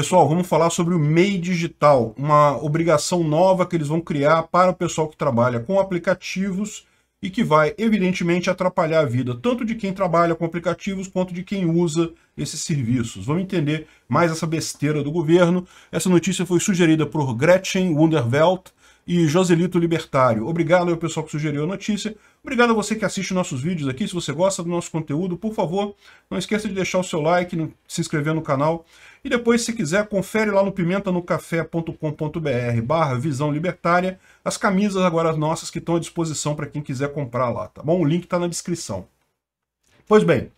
Pessoal, vamos falar sobre o MEI Digital, uma obrigação nova que eles vão criar para o pessoal que trabalha com aplicativos e que vai, evidentemente, atrapalhar a vida tanto de quem trabalha com aplicativos quanto de quem usa esses serviços. Vamos entender mais essa besteira do governo. Essa notícia foi sugerida por Gretchen Wunderwelt, e Joselito Libertário. Obrigado ao pessoal que sugeriu a notícia. Obrigado a você que assiste nossos vídeos aqui. Se você gosta do nosso conteúdo, por favor, não esqueça de deixar o seu like, se inscrever no canal. E depois, se quiser, confere lá no pimentanocafé.com.br barra Visão Libertária as camisas agora nossas que estão à disposição para quem quiser comprar lá, tá bom? O link está na descrição. Pois bem,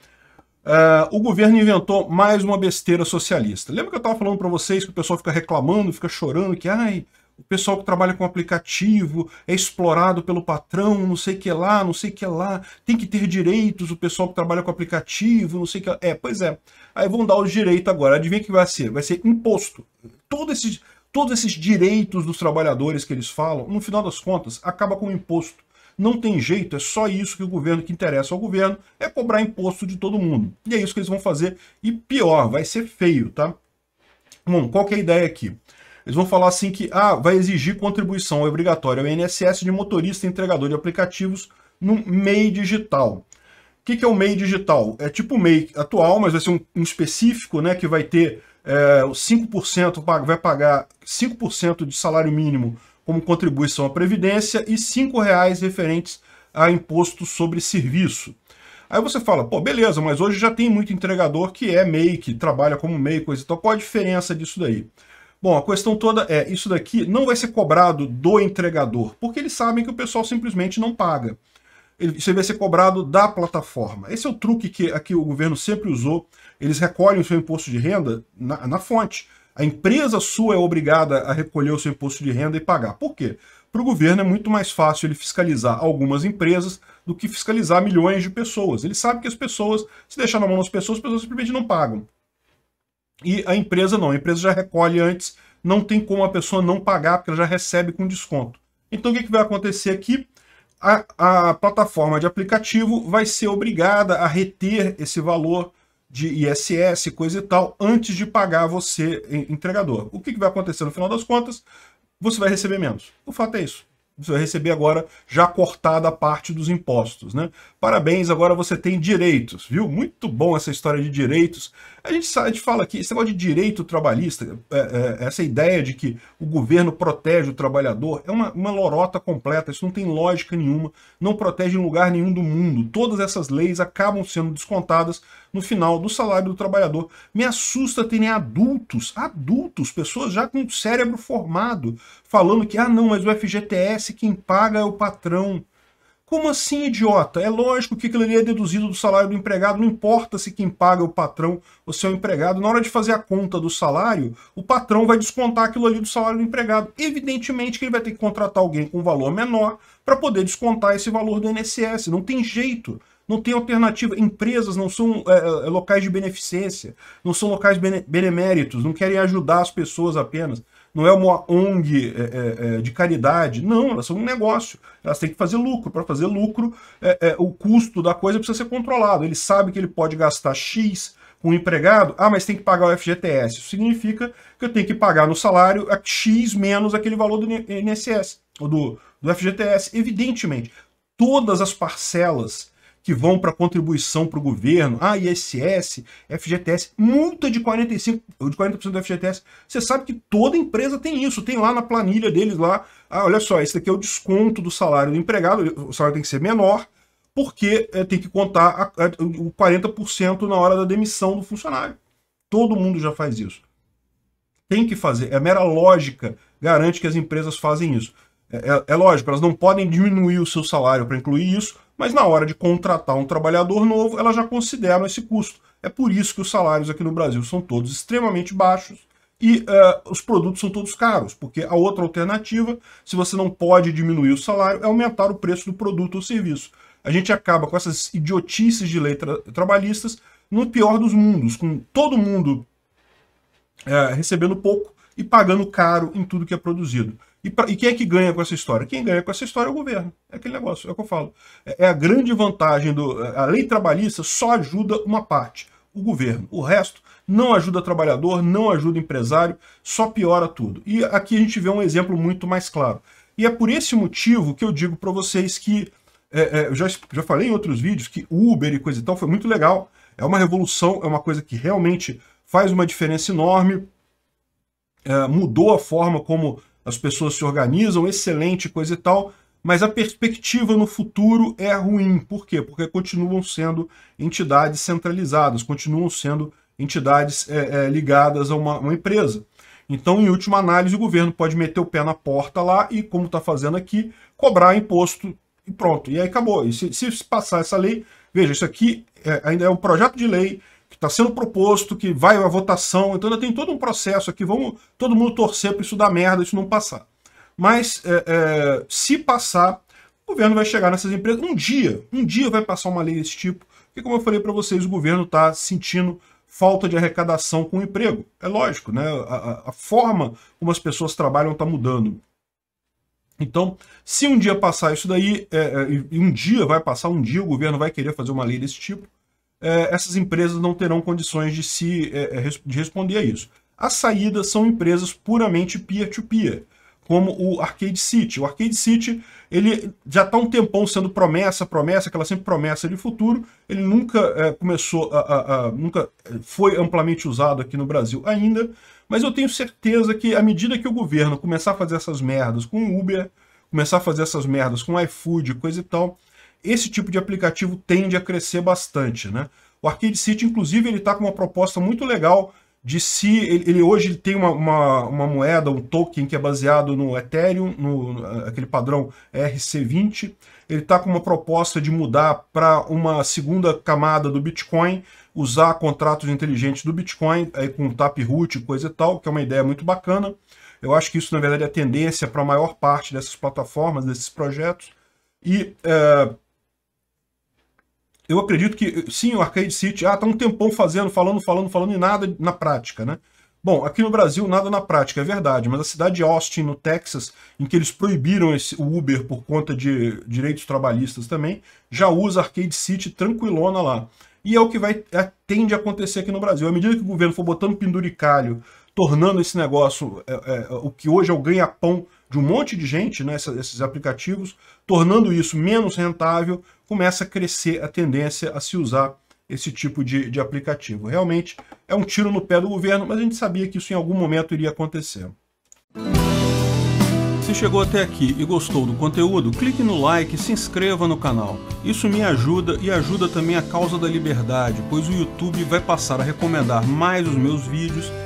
uh, o governo inventou mais uma besteira socialista. Lembra que eu estava falando para vocês que o pessoal fica reclamando, fica chorando que ai, o pessoal que trabalha com aplicativo é explorado pelo patrão, não sei que lá, não sei que lá, tem que ter direitos o pessoal que trabalha com aplicativo, não sei que lá. É, pois é. Aí vão dar o direito agora. Adivinha que vai ser? Vai ser imposto. Todos esses, todos esses direitos dos trabalhadores que eles falam, no final das contas, acaba com o imposto. Não tem jeito, é só isso que o governo que interessa ao governo é cobrar imposto de todo mundo. E é isso que eles vão fazer. E pior, vai ser feio, tá? Bom, qual que é a ideia aqui? Eles vão falar assim que ah, vai exigir contribuição obrigatória ao INSS de motorista e entregador de aplicativos no MEI digital. O que, que é o MEI digital? É tipo o MEI atual, mas vai ser um, um específico, né, que vai ter é, eh, 5%, vai pagar 5% de salário mínimo como contribuição à Previdência e R$ 5,00 referentes a imposto sobre serviço. Aí você fala, pô, beleza, mas hoje já tem muito entregador que é MEI, que trabalha como MEI, coisa e então, tal. Qual a diferença disso daí? Bom, a questão toda é, isso daqui não vai ser cobrado do entregador, porque eles sabem que o pessoal simplesmente não paga. Isso vai ser cobrado da plataforma. Esse é o truque que aqui o governo sempre usou. Eles recolhem o seu imposto de renda na, na fonte. A empresa sua é obrigada a recolher o seu imposto de renda e pagar. Por quê? Para o governo é muito mais fácil ele fiscalizar algumas empresas do que fiscalizar milhões de pessoas. Ele sabe que as pessoas, se deixar na mão das pessoas, as pessoas simplesmente não pagam. E a empresa não, a empresa já recolhe antes, não tem como a pessoa não pagar, porque ela já recebe com desconto. Então o que, que vai acontecer aqui? A, a plataforma de aplicativo vai ser obrigada a reter esse valor de ISS, coisa e tal, antes de pagar você, entregador. O que, que vai acontecer no final das contas? Você vai receber menos. O fato é isso. Você vai receber agora já cortada a parte dos impostos, né? Parabéns, agora você tem direitos, viu? Muito bom essa história de direitos. A gente, a gente fala aqui, esse negócio de direito trabalhista, é, é, essa ideia de que o governo protege o trabalhador, é uma, uma lorota completa, isso não tem lógica nenhuma, não protege em lugar nenhum do mundo. Todas essas leis acabam sendo descontadas no final do salário do trabalhador. Me assusta terem adultos, adultos, pessoas já com o cérebro formado, falando que, ah, não, mas o FGTS quem paga é o patrão. Como assim, idiota? É lógico que aquilo ali é deduzido do salário do empregado, não importa se quem paga é o patrão ou se é o empregado. Na hora de fazer a conta do salário, o patrão vai descontar aquilo ali do salário do empregado. Evidentemente que ele vai ter que contratar alguém com um valor menor para poder descontar esse valor do INSS. Não tem jeito. Não tem alternativa. Empresas não são é, é, locais de beneficência, não são locais bene beneméritos, não querem ajudar as pessoas apenas não é uma ONG é, é, é, de caridade. Não, elas são um negócio. Elas têm que fazer lucro. Para fazer lucro, é, é, o custo da coisa precisa ser controlado. Ele sabe que ele pode gastar X com empregado. Ah, mas tem que pagar o FGTS. Isso significa que eu tenho que pagar no salário a X menos aquele valor do INSS, ou do, do FGTS. Evidentemente, todas as parcelas que vão para contribuição para o governo, ah, ISS, FGTS, multa de 45, de 40% do FGTS. Você sabe que toda empresa tem isso, tem lá na planilha deles lá, ah, olha só, esse daqui é o desconto do salário do empregado, o salário tem que ser menor, porque é, tem que contar o 40% na hora da demissão do funcionário. Todo mundo já faz isso. Tem que fazer, é mera lógica, garante que as empresas fazem isso. É, é, é, lógico, elas não podem diminuir o seu salário para incluir isso, mas na hora de contratar um trabalhador novo, elas já consideram esse custo. É por isso que os salários aqui no Brasil são todos extremamente baixos e uh, os produtos são todos caros, porque a outra alternativa, se você não pode diminuir o salário, é aumentar o preço do produto ou serviço. A gente acaba com essas idiotices de lei tra trabalhistas no pior dos mundos, com todo mundo uh, recebendo pouco e pagando caro em tudo que é produzido. E, pra, e, quem é que ganha com essa história? Quem ganha com essa história é o governo. É aquele negócio, é o que eu falo. É, é a grande vantagem do. É, a lei trabalhista só ajuda uma parte, o governo. O resto não ajuda trabalhador, não ajuda empresário, só piora tudo. E aqui a gente vê um exemplo muito mais claro. E é por esse motivo que eu digo para vocês que. É, é, eu já, já falei em outros vídeos que Uber e coisa e tal foi muito legal. É uma revolução, é uma coisa que realmente faz uma diferença enorme. É, mudou a forma como as pessoas se organizam, excelente coisa e tal, mas a perspectiva no futuro é ruim. Por quê? Porque continuam sendo entidades centralizadas, continuam sendo entidades é, é, ligadas a uma, uma, empresa. Então, em última análise, o governo pode meter o pé na porta lá e, como está fazendo aqui, cobrar imposto e pronto. E aí acabou. E se, se passar essa lei, veja, isso aqui é, ainda é um projeto de lei, está sendo proposto, que vai a votação, então ainda tem todo um processo aqui, vamos todo mundo torcer para isso dar merda, isso não passar. Mas é, é, se passar, o governo vai chegar nessas empresas, um dia, um dia vai passar uma lei desse tipo, porque como eu falei para vocês, o governo está sentindo falta de arrecadação com o emprego. É lógico, né? A, a forma como as pessoas trabalham está mudando. Então, se um dia passar isso daí, é, é, e um dia vai passar, um dia o governo vai querer fazer uma lei desse tipo, é, essas empresas não terão condições de, se, é, é, de responder a isso. As saídas são empresas puramente peer-to-peer, como o Arcade City. O Arcade City ele já está um tempão sendo promessa, promessa, aquela sempre promessa de futuro. Ele nunca é, começou, a, a, a, nunca foi amplamente usado aqui no Brasil ainda. Mas eu tenho certeza que à medida que o governo começar a fazer essas merdas com o Uber, começar a fazer essas merdas com o iFood, coisa e tal, esse tipo de aplicativo tende a crescer bastante, né? O Arcade City, inclusive, ele está com uma proposta muito legal de se ele, ele hoje ele tem uma, uma, uma, moeda, um token que é baseado no Ethereum, no, no aquele padrão RC20. Ele está com uma proposta de mudar para uma segunda camada do Bitcoin, usar contratos inteligentes do Bitcoin, aí com taproot, e coisa e tal, que é uma ideia muito bacana. Eu acho que isso, na verdade, é a tendência para a maior parte dessas plataformas, desses projetos. E é, eu acredito que, sim, o Arcade City, ah, tá um tempão fazendo, falando, falando, falando e nada na prática, né? Bom, aqui no Brasil nada na prática, é verdade, mas a cidade de Austin, no Texas, em que eles proibiram esse, o Uber por conta de direitos trabalhistas também, já usa Arcade City tranquilona lá. E é o que vai é, tende a acontecer aqui no Brasil. À medida que o governo for botando penduricalho, tornando esse negócio, é, é, o que hoje é o ganha-pão de um monte de gente, né, esses aplicativos, tornando isso menos rentável, começa a crescer a tendência a se usar esse tipo de, de aplicativo. Realmente é um tiro no pé do governo, mas a gente sabia que isso em algum momento iria acontecer. Se chegou até aqui e gostou do conteúdo, clique no like e se inscreva no canal. Isso me ajuda e ajuda também a causa da liberdade, pois o YouTube vai passar a recomendar mais os meus vídeos